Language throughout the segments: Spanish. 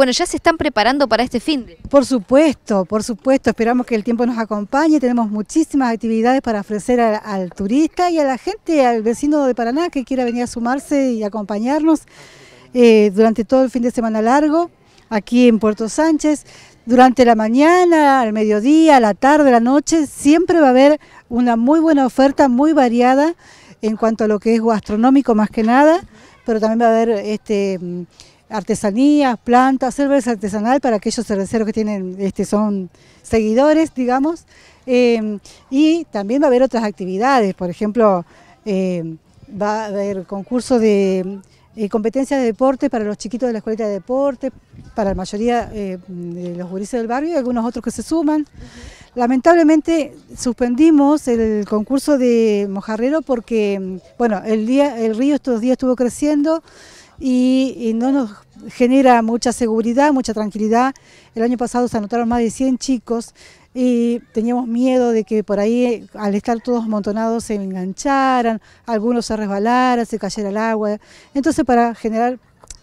bueno, ya se están preparando para este fin. Por supuesto, por supuesto, esperamos que el tiempo nos acompañe, tenemos muchísimas actividades para ofrecer al, turista y a la gente, al vecino de Paraná que quiera venir a sumarse y acompañarnos eh, durante todo el fin de semana largo aquí en Puerto Sánchez. Durante la mañana, al mediodía, a la tarde, la noche, siempre va a haber una muy buena oferta, muy variada en cuanto a lo que es gastronómico más que nada, pero también va a haber este artesanías, plantas, cerveza artesanal para aquellos cerveceros que tienen, este, son seguidores, digamos. Em, y también va a haber otras actividades, por ejemplo, em, va a haber concurso de eh, competencias de deporte para los chiquitos de la escuela de deporte, para la mayoría eh, de los gurises del barrio y algunos otros que se suman. Lamentablemente suspendimos el concurso de mojarrero porque, em, bueno, el, día, el río estos días estuvo creciendo y, no nos genera mucha seguridad, mucha tranquilidad. El año pasado se anotaron más de 100 chicos y teníamos miedo de que por ahí, al estar todos amontonados, se engancharan, algunos se resbalaran, se cayera el agua. Entonces, para generar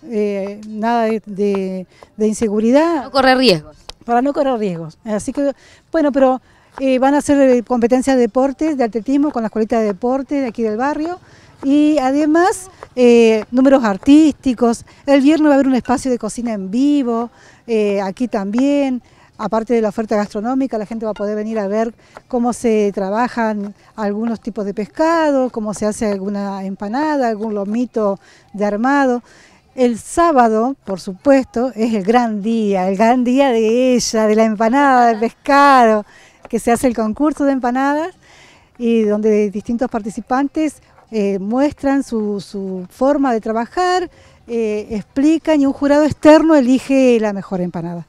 eh, nada de, de, de, inseguridad. No correr riesgos. Para no correr riesgos. Así que, bueno, pero eh, van a hacer eh, competencias de deportes de atletismo, con la escuelita de deporte de aquí del barrio y además eh, números artísticos. El viernes va a haber un espacio de cocina en vivo, eh, aquí también. Aparte de la oferta gastronómica, la gente va a poder venir a ver cómo se trabajan algunos tipos de pescado, cómo se hace alguna empanada, algún lomito de armado. El sábado, por supuesto, es el gran día, el gran día de ella, de la empanada del pescado, que se hace el concurso de empanadas y donde distintos participantes eh, muestran su, forma de trabajar, eh, explican y un jurado externo elige la mejor empanada.